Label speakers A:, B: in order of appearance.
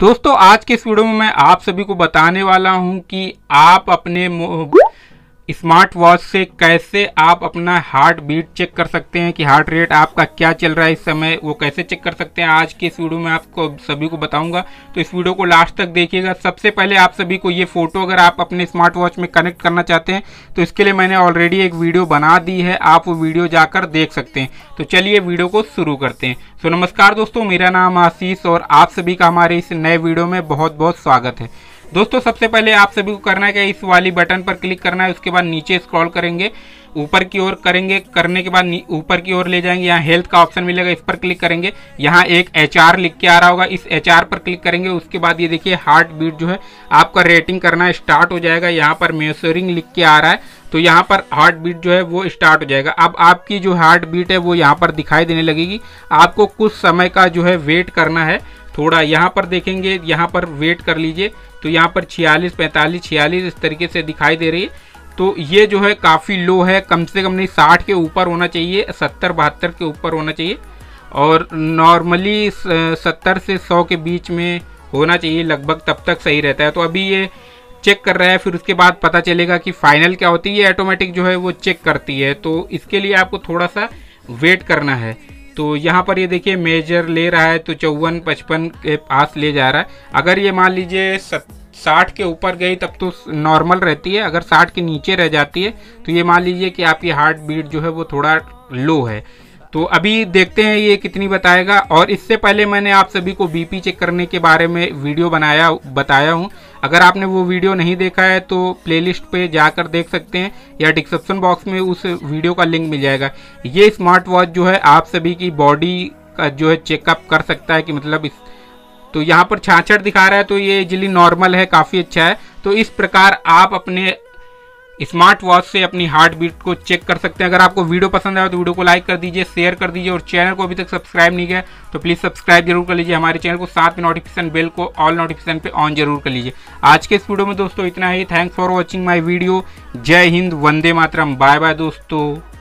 A: दोस्तों आज के इस वीडियो में मैं आप सभी को बताने वाला हूं कि आप अपने स्मार्ट वॉच से कैसे आप अपना हार्ट बीट चेक कर सकते हैं कि हार्ट रेट आपका क्या चल रहा है इस समय वो कैसे चेक कर सकते हैं आज के इस वीडियो में आपको सभी को बताऊंगा तो इस वीडियो को लास्ट तक देखिएगा सबसे पहले आप सभी को ये फोटो अगर आप अपने स्मार्ट वॉच में कनेक्ट करना चाहते हैं तो इसके लिए मैंने ऑलरेडी एक वीडियो बना दी है आप वो वीडियो जाकर देख सकते हैं तो चलिए वीडियो को शुरू करते हैं तो नमस्कार दोस्तों मेरा नाम आशीष और आप सभी का हमारे इस नए वीडियो में बहुत बहुत स्वागत है दोस्तों सबसे पहले आप सभी को करना है कि इस वाली बटन पर क्लिक करना है उसके बाद नीचे स्क्रॉल करेंगे ऊपर की ओर करेंगे करने के बाद ऊपर की ओर ले जाएंगे यहाँ हेल्थ का ऑप्शन मिलेगा इस पर क्लिक करेंगे यहाँ एक एच लिख के आ रहा होगा इस एच पर क्लिक करेंगे उसके बाद ये देखिए हार्ट बीट जो है आपका रेटिंग करना स्टार्ट हो जाएगा यहाँ पर मेसोरिंग लिख के आ रहा है तो यहाँ पर हार्ट बीट जो है वो स्टार्ट हो जाएगा अब आपकी जो हार्ट बीट है वो यहाँ पर दिखाई देने लगेगी आपको कुछ समय का जो है वेट करना है थोड़ा यहाँ पर देखेंगे यहाँ पर वेट कर लीजिए तो यहाँ पर 46, 45, 46 इस तरीके से दिखाई दे रही है तो ये जो है काफ़ी लो है कम से कम नहीं साठ के ऊपर होना चाहिए सत्तर बहत्तर के ऊपर होना चाहिए और नॉर्मली सत्तर से सौ के बीच में होना चाहिए लगभग तब तक सही रहता है तो अभी ये चेक कर रहा है फिर उसके बाद पता चलेगा कि फाइनल क्या होती है ये ऑटोमेटिक जो है वो चेक करती है तो इसके लिए आपको थोड़ा सा वेट करना है तो यहाँ पर ये देखिए मेजर ले रहा है तो चौवन पचपन के पास ले जा रहा है अगर ये मान लीजिए साठ के ऊपर गई तब तो नॉर्मल रहती है अगर साठ के नीचे रह जाती है तो ये मान लीजिए कि आपकी हार्ट बीट जो है वो थोड़ा लो है तो अभी देखते हैं ये कितनी बताएगा और इससे पहले मैंने आप सभी को बीपी चेक करने के बारे में वीडियो बनाया बताया हूँ अगर आपने वो वीडियो नहीं देखा है तो प्लेलिस्ट पे जाकर देख सकते हैं या डिस्क्रिप्शन बॉक्स में उस वीडियो का लिंक मिल जाएगा ये स्मार्ट वॉच जो है आप सभी की बॉडी का जो है चेकअप कर सकता है कि मतलब इस तो यहाँ पर छाछड़ दिखा रहा है तो ये इजिली नॉर्मल है काफ़ी अच्छा है तो इस प्रकार आप अपने स्मार्ट वॉच से अपनी हार्ट बीट को चेक कर सकते हैं अगर आपको वीडियो पसंद आया तो वीडियो को लाइक कर दीजिए शेयर कर दीजिए और चैनल को अभी तक सब्सक्राइब नहीं किया तो प्लीज़ सब्सक्राइब जरूर कर लीजिए हमारे चैनल को साथ में नोटिफिकेशन बेल को ऑल नोटिफिकेशन पे ऑन जरूर कर लीजिए आज के इस वीडियो में दोस्तों इतना ही thanks for watching my video जय हिंद वंदे मातरम बाय बाय दोस्तों